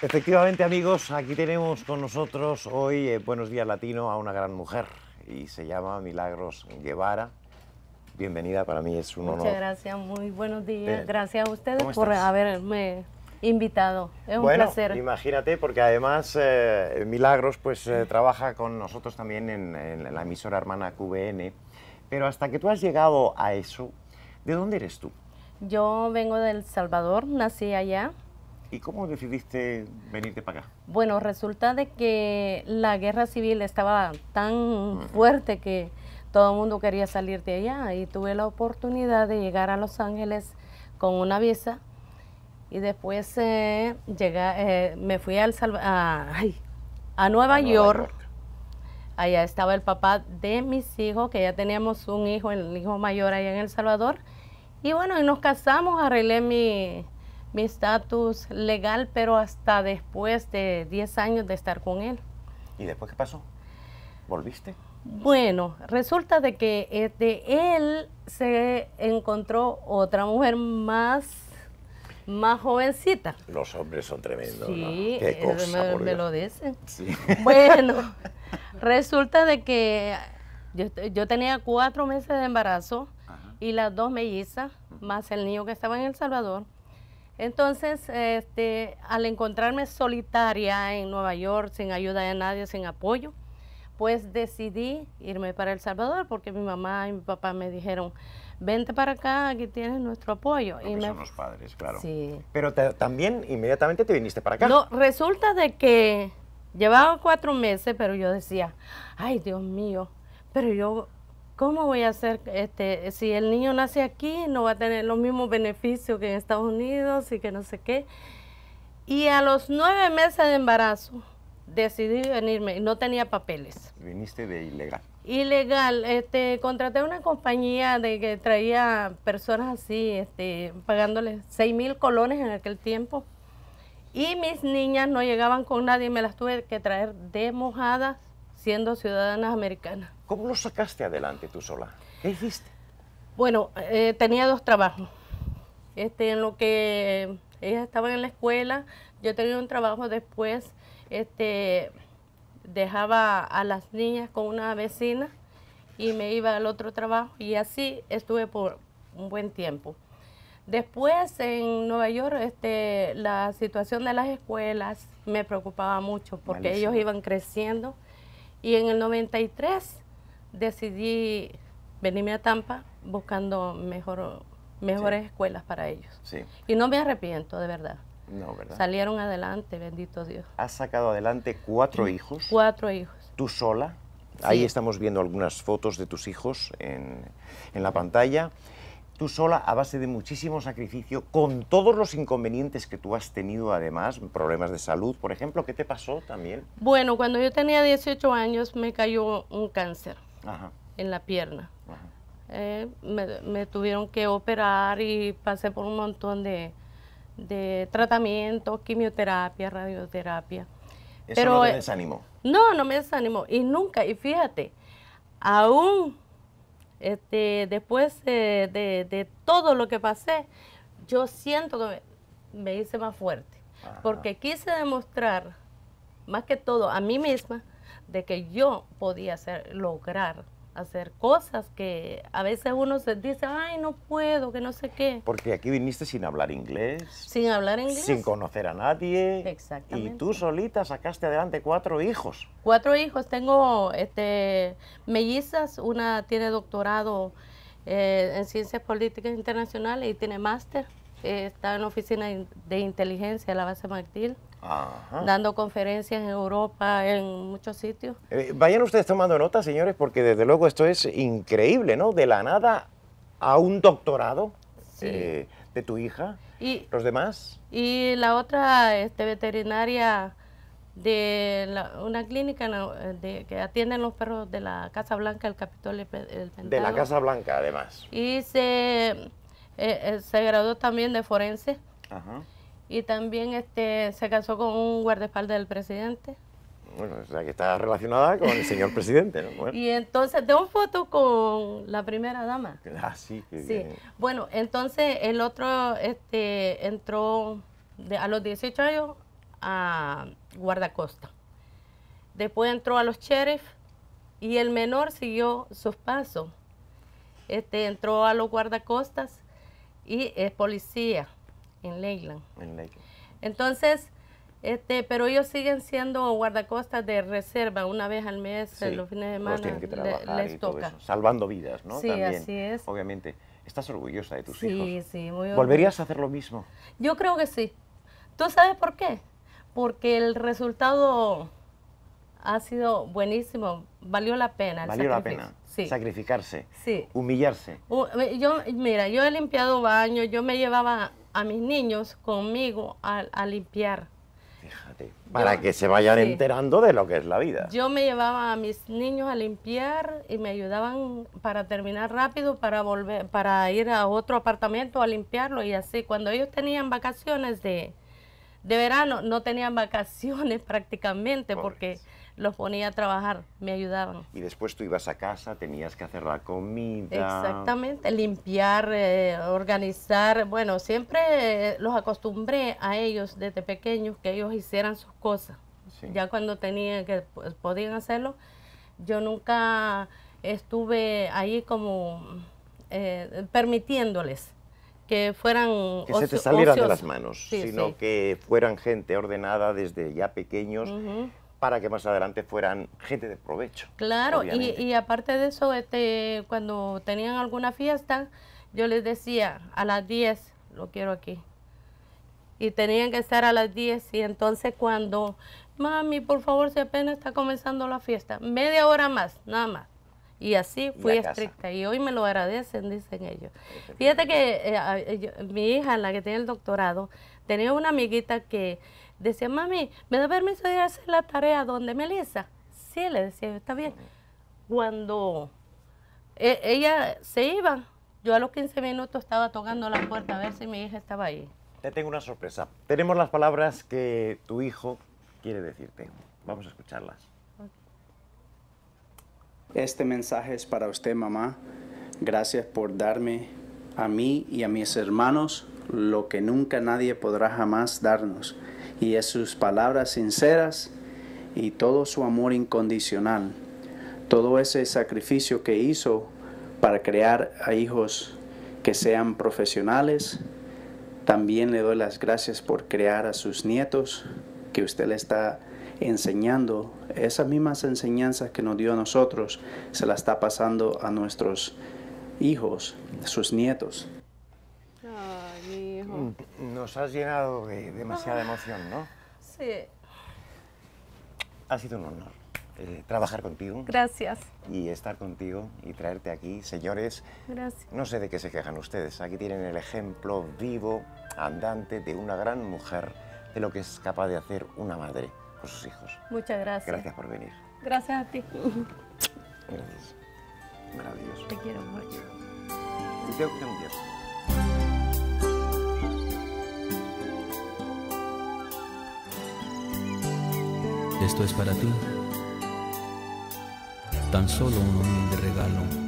Efectivamente, amigos, aquí tenemos con nosotros hoy eh, Buenos Días Latino a una gran mujer y se llama Milagros Guevara. Bienvenida, para mí es un honor. Muchas gracias, muy buenos días. gracias a ustedes por haberme invitado. Es un placer. Imagínate, porque además eh, Milagros pues eh, trabaja con nosotros también en, en la emisora hermana QVN. Pero hasta que tú has llegado a eso, ¿de dónde eres tú? Yo vengo de El Salvador, nací allá. ¿Y cómo decidiste venirte para acá? Bueno, resulta de que la guerra civil estaba tan fuerte que todo el mundo quería salir de allá y tuve la oportunidad de llegar a Los Ángeles con una visa y después eh, eh, me fui al a, Nueva, York. Allá estaba el papá de mis hijos, que ya teníamos un hijo, el hijo mayor allá en El Salvador. Y bueno, y nos casamos, arreglé mi, mi estatus legal, pero hasta después de 10 años de estar con él. ¿Y después qué pasó? ¿Volviste? Bueno, resulta de que eh, de él se encontró otra mujer más, más jovencita. Los hombres son tremendos, sí, ¿no? Qué eh, me, lo dicen. Bueno, resulta de que yo, tenía cuatro meses de embarazo y las dos mellizas, más el niño que estaba en El Salvador, entonces, este, al encontrarme solitaria en Nueva York, sin ayuda de nadie, sin apoyo, pues decidí irme para El Salvador porque mi mamá y mi papá me dijeron, vente para acá, aquí tienes nuestro apoyo. y son padres, claro. Sí. Pero también inmediatamente te viniste para acá. No, resulta de que llevaba cuatro meses, pero yo decía, ay Dios mío, pero yo ¿cómo voy a hacer? Este, si el niño nace aquí, no va a tener los mismos beneficios que en Estados Unidos y que no sé qué. Y a los nueve meses de embarazo decidí venirme y no tenía papeles. Viniste de ilegal. Ilegal, este, contraté una compañía de que traía personas así, este, pagándoles seis mil colones en aquel tiempo. Y mis niñas no llegaban con nadie, y me las tuve que traer de mojadas siendo ciudadana americana. ¿Cómo lo sacaste adelante tú sola? ¿Qué hiciste? Bueno, eh, tenía dos trabajos. Este, en lo que ...ella estaban en la escuela, yo tenía un trabajo después, este, dejaba a las niñas con una vecina y me iba al otro trabajo y así estuve por un buen tiempo. Después en Nueva York este, la situación de las escuelas me preocupaba mucho porque ellos iban creciendo y en el 93 decidí venirme a Tampa buscando mejores escuelas para ellos. Y no me arrepiento, de verdad. Salieron adelante, bendito Dios. Has sacado adelante cuatro hijos. Cuatro hijos. ¿Tú sola? Ahí estamos viendo algunas fotos de tus hijos en, en la pantalla tú sola a base de muchísimo sacrificio, con todos los inconvenientes que tú has tenido además, problemas de salud, por ejemplo, ¿qué te pasó también? Bueno, cuando yo tenía 18 años me cayó un cáncer en la pierna. Eh, me, tuvieron que operar y pasé por un montón de, de tratamientos, quimioterapia, radioterapia. Pero, no te eh, desanimó? No, no me desanimó. Y nunca, y fíjate, aún este, después de, todo lo que pasé, yo siento que me, hice más fuerte, porque quise demostrar, más que todo, a mí misma, de que yo podía lograr hacer cosas que a veces uno se dice, ay, no puedo, que no sé qué. Porque aquí viniste sin hablar inglés. Sin hablar inglés. Sin conocer a nadie. Exactamente. Y tú solita sacaste adelante cuatro hijos. Cuatro hijos. Tengo este, mellizas, una tiene doctorado eh, en ciencias políticas internacionales y tiene máster. Eh, está en la oficina de inteligencia de la base Martil dando conferencias en Europa, en muchos sitios. Eh, vayan ustedes tomando notas señores, porque desde luego esto es increíble, ¿no? De la nada a un doctorado eh, de tu hija, y, los demás. Y la otra este, veterinaria de una clínica eh, que atienden los perros de la Casa Blanca, el Capitolio De la Casa Blanca, además. Y se, se graduó también de forense. Ajá y también este, se casó con un guardaespaldas del presidente. Bueno, o sea, que está relacionada con el señor presidente, Y entonces, de un foto con la primera dama. Ah, sí. Que sí. Bueno, entonces el otro este, entró a los 18 años a guardacosta. Después entró a los sheriff y el menor siguió sus pasos. Este, entró a los guardacostas y es policía. En Leyland. En Leyland. Entonces, este, pero ellos siguen siendo guardacostas de reserva una vez al mes, los fines de semana. Salvando vidas, ¿no? Sí, así es. Obviamente. ¿Estás orgullosa de tus hijos? Sí, sí, muy orgullosa. ¿Volverías a hacer lo mismo? Yo creo que sí. ¿Tú sabes por qué? Porque el resultado ha sido buenísimo, valió la pena. valió la pena. Sí. Sacrificarse. Sí. Humillarse. Uh, yo, mira, yo he limpiado baños, yo me llevaba a mis niños conmigo a, limpiar. Fíjate, para que se vayan enterando de lo que es la vida. Yo me llevaba a mis niños a limpiar y me ayudaban para terminar rápido, para volver, para ir a otro apartamento a limpiarlo y así. Cuando ellos tenían vacaciones de, verano, no tenían vacaciones prácticamente porque los ponía a trabajar, me ayudaban. Y después tú ibas a casa, tenías que hacer la comida. Exactamente, limpiar, eh, organizar. Bueno, siempre eh, los acostumbré a ellos desde pequeños que ellos hicieran sus cosas. Ya cuando tenían que pues, podían hacerlo, yo nunca estuve ahí como eh, permitiéndoles que fueran que se te salieran de las manos, sino que fueran gente ordenada desde ya pequeños para que más adelante fueran gente de provecho. Claro, y, aparte de eso, este, cuando tenían alguna fiesta, yo les decía, a las 10 lo quiero aquí. Y tenían que estar a las 10 y entonces cuando, mami, por favor, si apenas está comenzando la fiesta, media hora más, nada más. Y así fui estricta y hoy me lo agradecen, dicen ellos. Este, fíjate que eh, mi hija, la que tiene el doctorado, tenía una amiguita que decía, mami, ¿me da permiso de hacer la tarea donde Melissa? Sí, le decía, está bien. Cuando eh, ella se iba, yo a los 15 minutos estaba tocando la puerta a ver si mi hija estaba ahí. Te tengo una sorpresa. Tenemos las palabras que tu hijo quiere decirte. Vamos a escucharlas. Este mensaje es para usted, mamá. Gracias por darme a mí y a mis hermanos lo que nunca nadie podrá jamás darnos y es sus palabras sinceras y todo su amor incondicional, todo ese sacrificio que hizo para crear a hijos que sean profesionales. También le doy las gracias por crear a sus nietos, que usted le está enseñando esas mismas enseñanzas que nos dio a nosotros, se las está pasando a nuestros hijos, sus nietos. Mm, nos has llenado de demasiada emoción, ¿no? Sí. Ha sido un honor eh, trabajar contigo. Gracias. Y estar contigo y traerte aquí, señores. Gracias. No sé de qué se quejan ustedes. Aquí tienen el ejemplo vivo, andante, de una gran mujer, de lo que es capaz de hacer una madre por sus hijos. Muchas gracias. Gracias por venir. Gracias a ti. Gracias. Maravilloso. Te quiero mucho. Y tengo que Esto es para ti. Tan solo un humilde regalo.